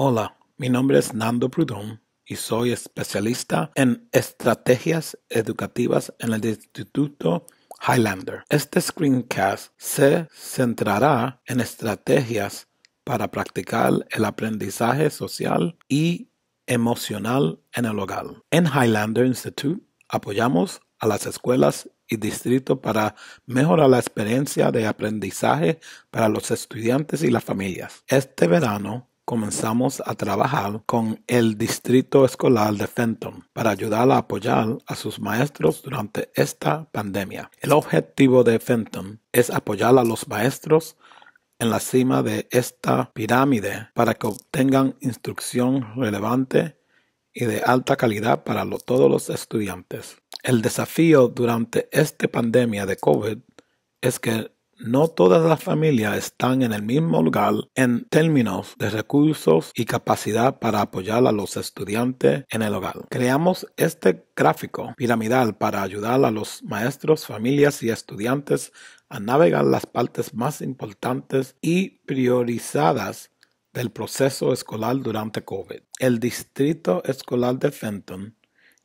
Hola, mi nombre es Nando Prudón y soy especialista en estrategias educativas en el Instituto Highlander. Este screencast se centrará en estrategias para practicar el aprendizaje social y emocional en el hogar. En Highlander Institute apoyamos a las escuelas y distritos para mejorar la experiencia de aprendizaje para los estudiantes y las familias. Este verano comenzamos a trabajar con el Distrito Escolar de Fenton para ayudar a apoyar a sus maestros durante esta pandemia. El objetivo de Fenton es apoyar a los maestros en la cima de esta pirámide para que obtengan instrucción relevante y de alta calidad para todos los estudiantes. El desafío durante esta pandemia de COVID es que no todas las familias están en el mismo lugar en términos de recursos y capacidad para apoyar a los estudiantes en el hogar. Creamos este gráfico piramidal para ayudar a los maestros, familias y estudiantes a navegar las partes más importantes y priorizadas del proceso escolar durante COVID. El Distrito Escolar de Fenton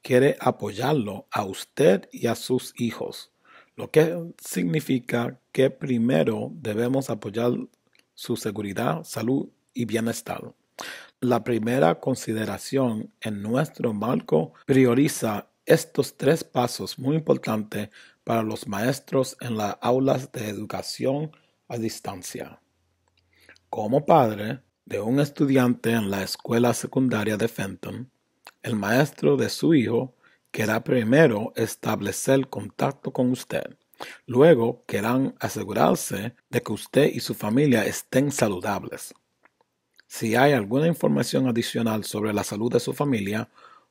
quiere apoyarlo a usted y a sus hijos lo que significa que primero debemos apoyar su seguridad, salud y bienestar. La primera consideración en nuestro marco prioriza estos tres pasos muy importantes para los maestros en las aulas de educación a distancia. Como padre de un estudiante en la escuela secundaria de Fenton, el maestro de su hijo querrá primero establecer contacto con usted. Luego querrán asegurarse de que usted y su familia estén saludables. Si hay alguna información adicional sobre la salud de su familia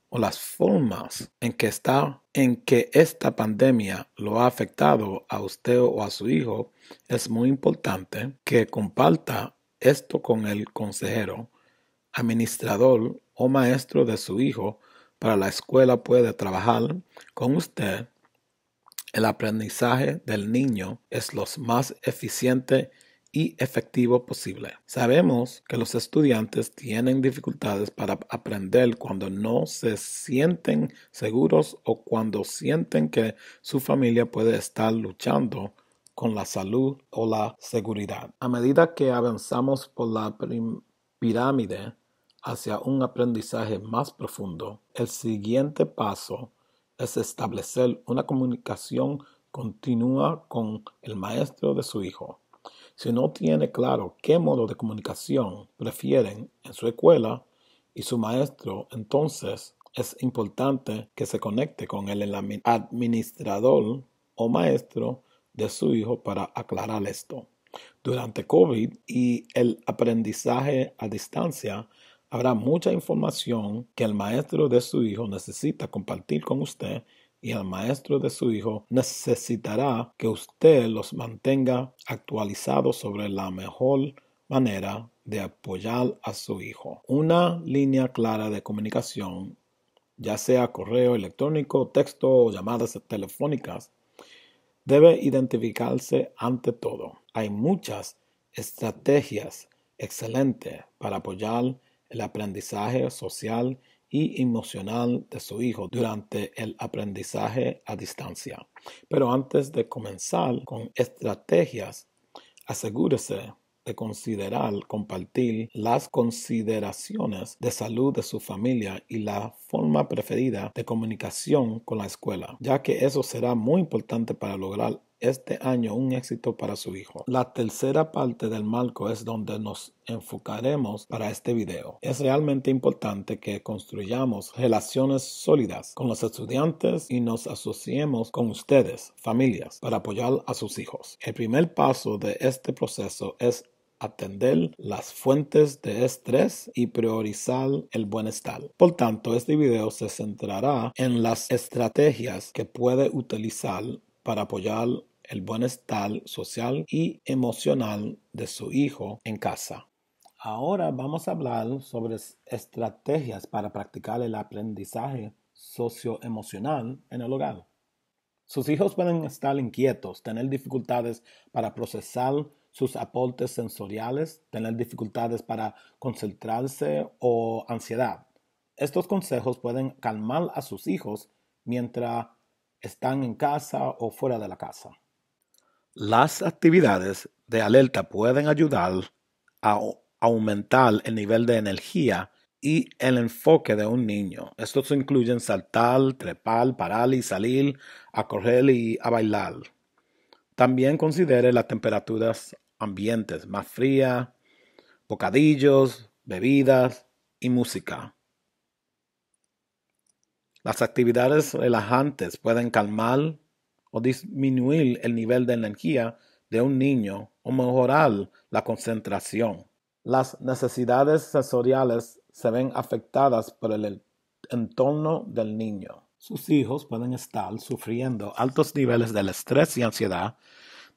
o las formas en que está en que esta pandemia lo ha afectado a usted o a su hijo, es muy importante que comparta esto con el consejero, administrador o maestro de su hijo para la escuela puede trabajar con usted, el aprendizaje del niño es lo más eficiente y efectivo posible. Sabemos que los estudiantes tienen dificultades para aprender cuando no se sienten seguros o cuando sienten que su familia puede estar luchando con la salud o la seguridad. A medida que avanzamos por la pirámide, hacia un aprendizaje más profundo, el siguiente paso es establecer una comunicación continua con el maestro de su hijo. Si no tiene claro qué modo de comunicación prefieren en su escuela y su maestro, entonces es importante que se conecte con el administrador o maestro de su hijo para aclarar esto. Durante COVID y el aprendizaje a distancia, Habrá mucha información que el maestro de su hijo necesita compartir con usted y el maestro de su hijo necesitará que usted los mantenga actualizados sobre la mejor manera de apoyar a su hijo. Una línea clara de comunicación, ya sea correo electrónico, texto o llamadas telefónicas, debe identificarse ante todo. Hay muchas estrategias excelentes para apoyar el aprendizaje social y emocional de su hijo durante el aprendizaje a distancia. Pero antes de comenzar con estrategias, asegúrese de considerar compartir las consideraciones de salud de su familia y la forma preferida de comunicación con la escuela, ya que eso será muy importante para lograr este año un éxito para su hijo. La tercera parte del marco es donde nos enfocaremos para este video. Es realmente importante que construyamos relaciones sólidas con los estudiantes y nos asociemos con ustedes, familias, para apoyar a sus hijos. El primer paso de este proceso es atender las fuentes de estrés y priorizar el bienestar. Por tanto, este video se centrará en las estrategias que puede utilizar para apoyar el bienestar social y emocional de su hijo en casa. Ahora vamos a hablar sobre estrategias para practicar el aprendizaje socioemocional en el hogar. Sus hijos pueden estar inquietos, tener dificultades para procesar sus aportes sensoriales, tener dificultades para concentrarse o ansiedad. Estos consejos pueden calmar a sus hijos mientras están en casa o fuera de la casa. Las actividades de alerta pueden ayudar a aumentar el nivel de energía y el enfoque de un niño. Estos incluyen saltar, trepar, parar y salir, a correr y a bailar. También considere las temperaturas ambientes más frías, bocadillos, bebidas y música. Las actividades relajantes pueden calmar o disminuir el nivel de energía de un niño o mejorar la concentración. Las necesidades sensoriales se ven afectadas por el entorno del niño. Sus hijos pueden estar sufriendo altos niveles de estrés y ansiedad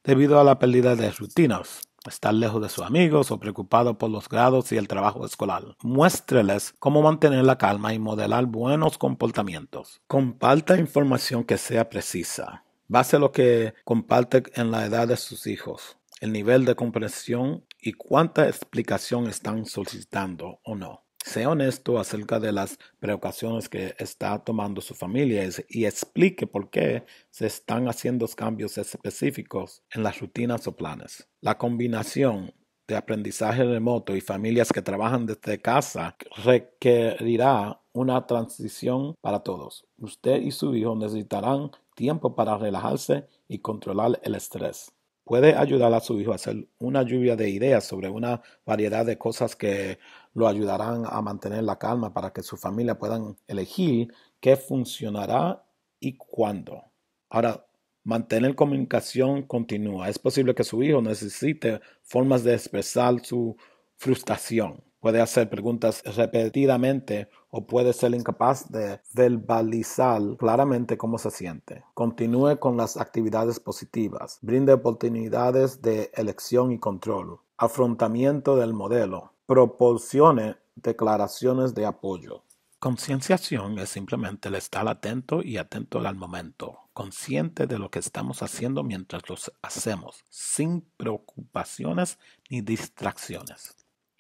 debido a la pérdida de rutinas, estar lejos de sus amigos o preocupado por los grados y el trabajo escolar. Muéstreles cómo mantener la calma y modelar buenos comportamientos. Comparta información que sea precisa base lo que comparte en la edad de sus hijos, el nivel de comprensión y cuánta explicación están solicitando o no. Sea honesto acerca de las preocupaciones que está tomando su familia y explique por qué se están haciendo cambios específicos en las rutinas o planes. La combinación de aprendizaje remoto y familias que trabajan desde casa requerirá una transición para todos. Usted y su hijo necesitarán tiempo para relajarse y controlar el estrés. Puede ayudar a su hijo a hacer una lluvia de ideas sobre una variedad de cosas que lo ayudarán a mantener la calma para que su familia puedan elegir qué funcionará y cuándo. Ahora, mantener comunicación continua. Es posible que su hijo necesite formas de expresar su frustración, puede hacer preguntas repetidamente o puede ser incapaz de verbalizar claramente cómo se siente. Continúe con las actividades positivas. Brinde oportunidades de elección y control. Afrontamiento del modelo. Proporcione declaraciones de apoyo. Concienciación es simplemente el estar atento y atento al momento, consciente de lo que estamos haciendo mientras lo hacemos, sin preocupaciones ni distracciones.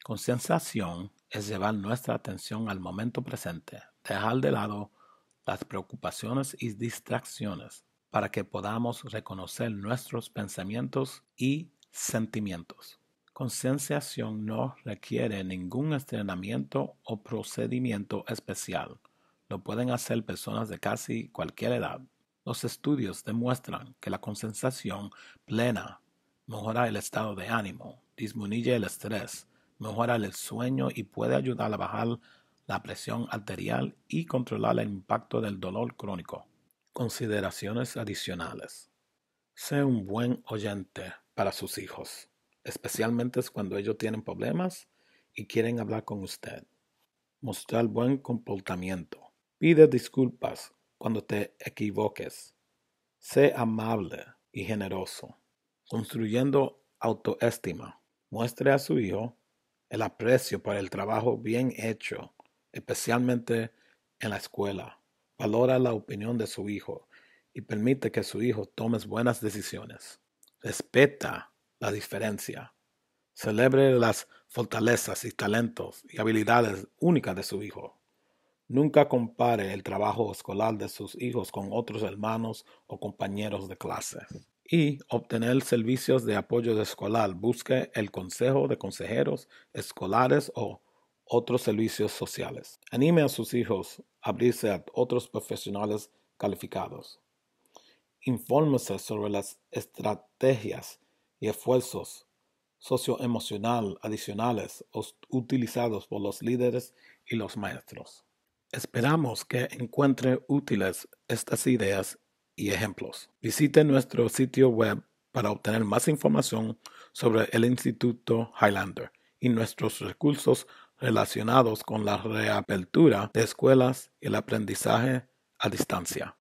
Concienciación es llevar nuestra atención al momento presente, dejar de lado las preocupaciones y distracciones para que podamos reconocer nuestros pensamientos y sentimientos. Concienciación no requiere ningún entrenamiento o procedimiento especial. Lo pueden hacer personas de casi cualquier edad. Los estudios demuestran que la concienciación plena mejora el estado de ánimo, disminuye el estrés, mejora el sueño y puede ayudar a bajar la presión arterial y controlar el impacto del dolor crónico. Consideraciones adicionales. Sé un buen oyente para sus hijos, especialmente cuando ellos tienen problemas y quieren hablar con usted. Mostrar buen comportamiento. Pide disculpas cuando te equivoques. Sé amable y generoso. Construyendo autoestima. Muestre a su hijo el aprecio por el trabajo bien hecho, especialmente en la escuela. Valora la opinión de su hijo y permite que su hijo tome buenas decisiones. Respeta la diferencia. Celebre las fortalezas y talentos y habilidades únicas de su hijo. Nunca compare el trabajo escolar de sus hijos con otros hermanos o compañeros de clase y obtener servicios de apoyo escolar. Busque el Consejo de Consejeros Escolares o otros servicios sociales. Anime a sus hijos a abrirse a otros profesionales calificados. Infórmese sobre las estrategias y esfuerzos socioemocional adicionales utilizados por los líderes y los maestros. Esperamos que encuentre útiles estas ideas y ejemplos. Visite nuestro sitio web para obtener más información sobre el Instituto Highlander y nuestros recursos relacionados con la reapertura de escuelas y el aprendizaje a distancia.